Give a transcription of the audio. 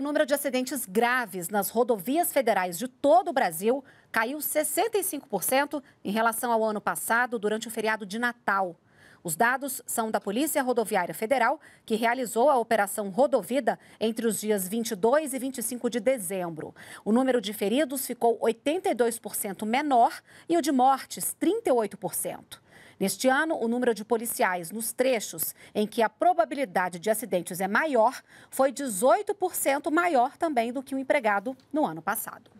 o número de acidentes graves nas rodovias federais de todo o Brasil caiu 65% em relação ao ano passado, durante o feriado de Natal. Os dados são da Polícia Rodoviária Federal, que realizou a Operação Rodovida entre os dias 22 e 25 de dezembro. O número de feridos ficou 82% menor e o de mortes, 38%. Neste ano, o número de policiais nos trechos em que a probabilidade de acidentes é maior foi 18% maior também do que o empregado no ano passado.